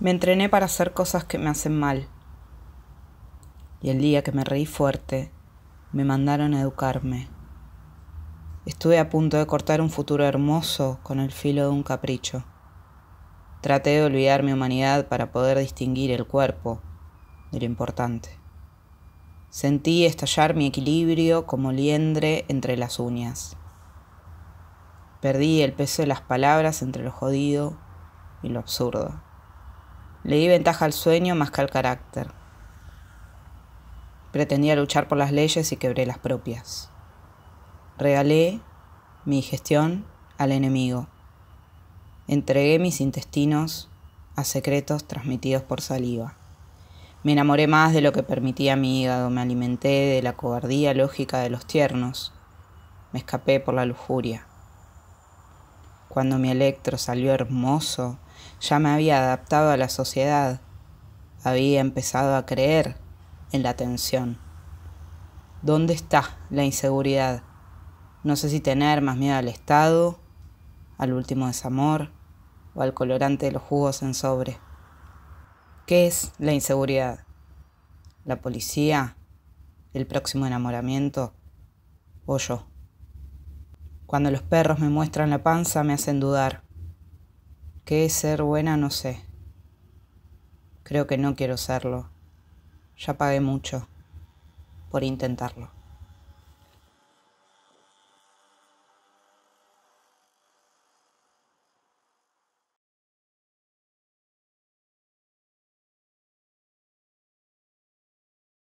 Me entrené para hacer cosas que me hacen mal. Y el día que me reí fuerte, me mandaron a educarme. Estuve a punto de cortar un futuro hermoso con el filo de un capricho. Traté de olvidar mi humanidad para poder distinguir el cuerpo de lo importante. Sentí estallar mi equilibrio como liendre entre las uñas. Perdí el peso de las palabras entre lo jodido y lo absurdo. Le di ventaja al sueño más que al carácter. Pretendía luchar por las leyes y quebré las propias. Regalé mi gestión al enemigo. Entregué mis intestinos a secretos transmitidos por saliva. Me enamoré más de lo que permitía mi hígado, me alimenté de la cobardía lógica de los tiernos, me escapé por la lujuria. Cuando mi electro salió hermoso, ya me había adaptado a la sociedad, había empezado a creer en la tensión. ¿Dónde está la inseguridad? No sé si tener más miedo al Estado, al último desamor o al colorante de los jugos en sobre. ¿Qué es la inseguridad? ¿La policía? ¿El próximo enamoramiento? ¿O yo? Cuando los perros me muestran la panza me hacen dudar. ¿Qué es ser buena? No sé. Creo que no quiero serlo. Ya pagué mucho por intentarlo.